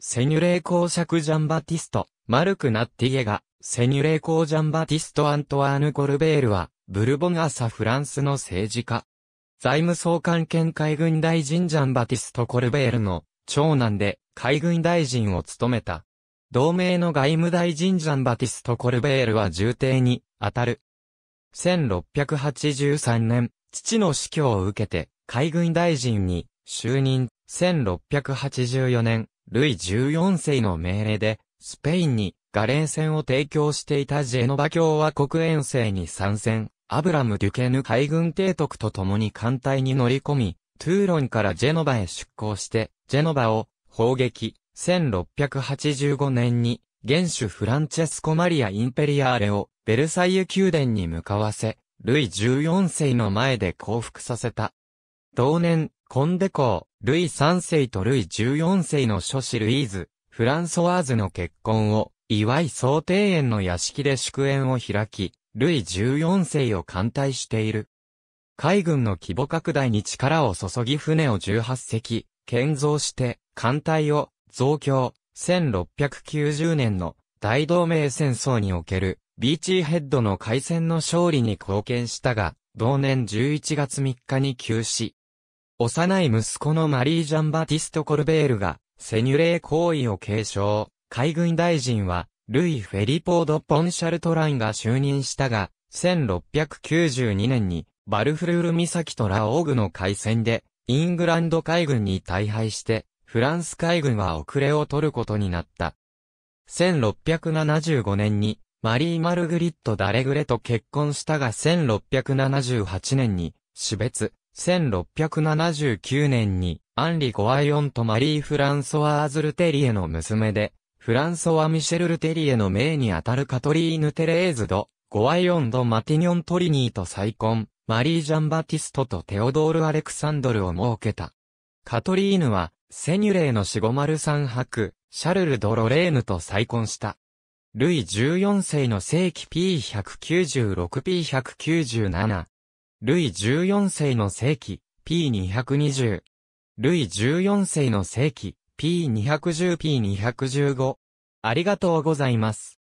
セニュレー公爵ジャンバティスト、マルク・ナッティエが、セニュレー公ジャンバティスト・アントワーヌ・ゴルベールは、ブルボンサ・フランスの政治家。財務総監兼海軍大臣ジャンバティスト・コルベールの長男で海軍大臣を務めた。同盟の外務大臣ジャンバティスト・コルベールは重帝に当たる。1683年、父の死去を受けて海軍大臣に就任。1684年、ルイ14世の命令で、スペインにガレー戦を提供していたジェノバ共和国遠征に参戦、アブラム・デュケヌ海軍提督と共に艦隊に乗り込み、トゥーロンからジェノバへ出港して、ジェノバを砲撃、1685年に、元首フランチェスコ・マリア・インペリアーレをベルサイユ宮殿に向かわせ、ルイ14世の前で降伏させた。同年、コンデコー、ルイ3世とルイ14世の諸子ルイーズ、フランソワーズの結婚を、祝い総庭園の屋敷で祝宴を開き、ルイ14世を艦隊している。海軍の規模拡大に力を注ぎ船を18隻、建造して、艦隊を増強、1690年の大同盟戦争におけるビーチーヘッドの海戦の勝利に貢献したが、同年11月3日に急死。幼い息子のマリー・ジャンバティスト・コルベールが、セニュレー行為を継承。海軍大臣は、ルイ・フェリポード・ポンシャルトラインが就任したが、1692年に、バルフルール岬とラオーグの海戦で、イングランド海軍に大敗して、フランス海軍は遅れを取ることになった。1675年に、マリー・マルグリット・ダレグレと結婚したが1678年に、死別、1679年に、アンリ・ゴアイオンとマリー・フランソワーズ・ルテリエの娘で、フランソワ・ミシェル・ルテリエの命にあたるカトリーヌ・テレーズド、ゴアイオンド・マティニョン・トリニーと再婚、マリー・ジャン・バティストとテオドール・アレクサンドルを設けた。カトリーヌは、セニュレーの4 5 0三伯、シャルル・ド・ロレーヌと再婚した。ルイ14世の世紀 P196P197、ルイ14世の世紀 P220。ルイ14世の世紀 P210P215。ありがとうございます。